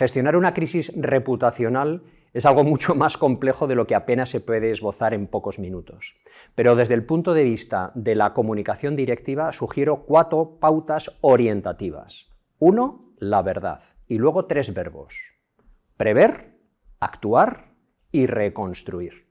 Gestionar una crisis reputacional es algo mucho más complejo de lo que apenas se puede esbozar en pocos minutos. Pero desde el punto de vista de la comunicación directiva, sugiero cuatro pautas orientativas. Uno, la verdad. Y luego tres verbos. Prever, actuar y reconstruir.